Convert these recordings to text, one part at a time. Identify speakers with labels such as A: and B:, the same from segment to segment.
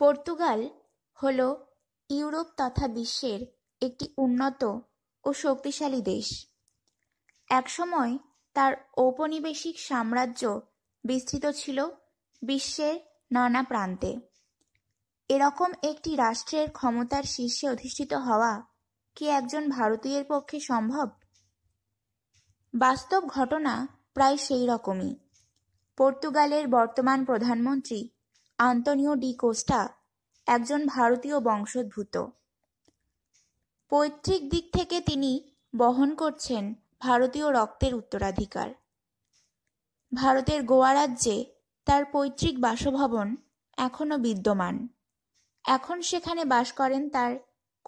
A: Portugal হল Europe তথা বিশ্বের একটি উন্নত ও শক্তিশালী দেশ। একসময় তার ঔপনিবেশিক সাম্রাজ্য বিস্তৃত ছিল বিশ্বের নানা প্রান্তে। এরকম একটি রাষ্ট্রের ক্ষমতার শীর্ষে অধিষ্ঠিত হওয়া কি একজন ভারতীয়ের পক্ষে সম্ভব? বাস্তব ঘটনা প্রায় সেই রকমই। পর্তুগালের বর্তমান প্রধানমন্ত্রী আন্তনিও ডি কোস্টা একজন ভারতীয় বংশোদ্ভূত। পৈতৃক দিক থেকে তিনি বহন করছেন ভারতীয় রক্তের উত্তরাধিকার। ভারতের গোয়া রাজ্যে তার পৈতৃক বাসভবন এখনও বিদ্যমান। এখন সেখানে বাস করেন তার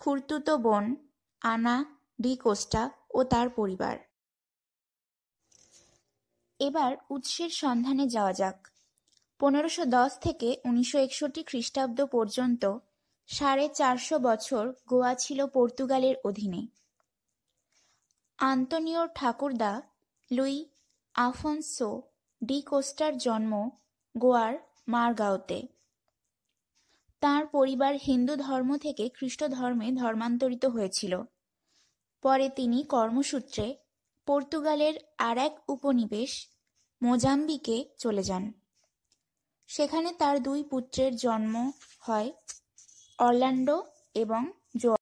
A: খুড়তুতো বোন আনা ডি কোস্টা ও তার পরিবার। এবার উৎসের সন্ধানে যাওয়া যাক। পনেরোশো দশ থেকে উনিশশো একষট্টি খ্রিস্টাব্দ পর্যন্ত সাড়ে চারশো বছর গোয়া ছিল পর্তুগালের অধীনে আন্তনিও ঠাকুরদা লুই আফনসো ডি কোস্টার জন্ম গোয়ার মারগাঁওতে তার পরিবার হিন্দু ধর্ম থেকে খ্রিস্ট ধর্মে ধর্মান্তরিত হয়েছিল পরে তিনি কর্মসূত্রে পর্তুগালের আর এক উপনিবেশ মোজাম্বিকে চলে যান সেখানে তার দুই পুত্রের জন্ম হয় অরল্যান্ডো এবং জোয়া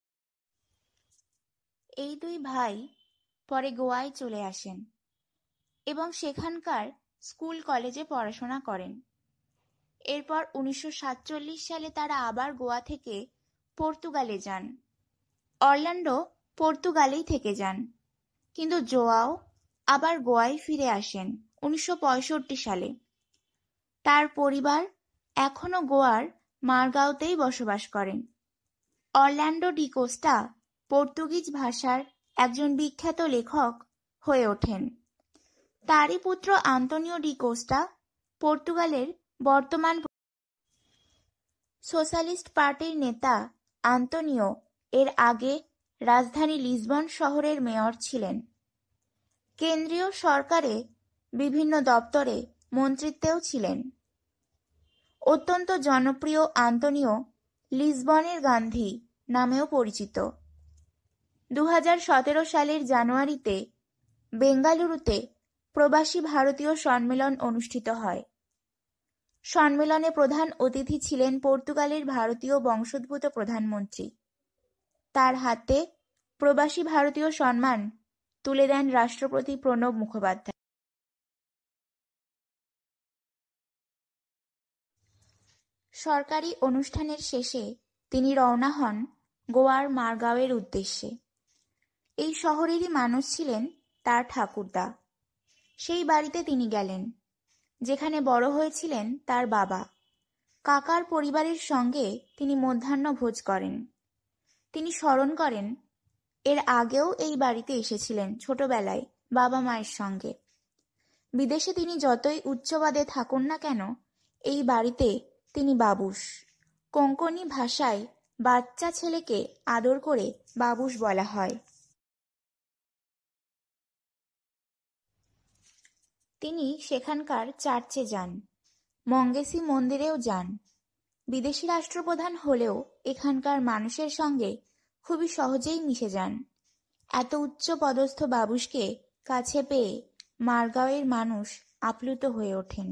A: এই দুই ভাই পরে গোয়ায় চলে আসেন এবং সেখানকার স্কুল কলেজে পড়াশোনা করেন এরপর উনিশশো সালে তারা আবার গোয়া থেকে পর্তুগালে যান অরল্যান্ডো পর্তুগালেই থেকে যান কিন্তু জোয়াও আবার গোয়ায় ফিরে আসেন উনিশশো সালে তার পরিবার এখনও গোয়ার মারগাওতেই বসবাস করেন। অরল্যান্ডো ডিকোস্টা পর্তুগিজ ভাষার একজন বিখ্যাত লেখক হয়ে ওঠেন। তারই পুত্র আন্তনিও ডিকোস্টা পর্তুগালের বর্তমান সোশ্যালিস্ট পার্টির নেতা আন্তোনিও এর আগে রাজধানী লিসবন শহরের মেয়র ছিলেন। কেন্দ্রীয় সরকারে বিভিন্ন দপ্তরে মন্ত্রিত্বেও ছিলেন অত্যন্ত জনপ্রিয় আন্তনিও লিসবনের গান্ধী নামেও পরিচিত দু সালের জানুয়ারিতে বেঙ্গালুরুতে প্রবাসী ভারতীয় সম্মেলন অনুষ্ঠিত হয় সম্মেলনে প্রধান অতিথি ছিলেন পর্তুগালের ভারতীয় বংশোদ্ভূত প্রধানমন্ত্রী তার হাতে প্রবাসী ভারতীয় সম্মান তুলে দেন রাষ্ট্রপতি প্রণব মুখোপাধ্যায় সরকারি অনুষ্ঠানের শেষে তিনি রওনা হন গোয়ার মারগাঁওয়ের উদ্দেশ্যে এই শহরেরই মানুষ ছিলেন তার ঠাকুরদা সেই বাড়িতে তিনি গেলেন যেখানে বড় হয়েছিলেন তার বাবা কাকার পরিবারের সঙ্গে তিনি মধ্যাহ্ন ভোজ করেন তিনি স্মরণ করেন এর আগেও এই বাড়িতে এসেছিলেন ছোটবেলায় বাবা মায়ের সঙ্গে বিদেশে তিনি যতই উচ্চবাদে থাকুন না কেন এই বাড়িতে তিনি বাবুস কোঙ্কনি ভাষায় বাচ্চা ছেলেকে আদর করে বাবুস বলা হয় তিনি সেখানকার চার্চে যান মঙ্গেসি মন্দিরেও যান বিদেশি রাষ্ট্রপ্রধান হলেও এখানকার মানুষের সঙ্গে খুবই সহজেই মিশে যান এত উচ্চ পদস্থ বাবুসকে কাছে পেয়ে মারগাঁওয়ের মানুষ আপ্লুত হয়ে ওঠেন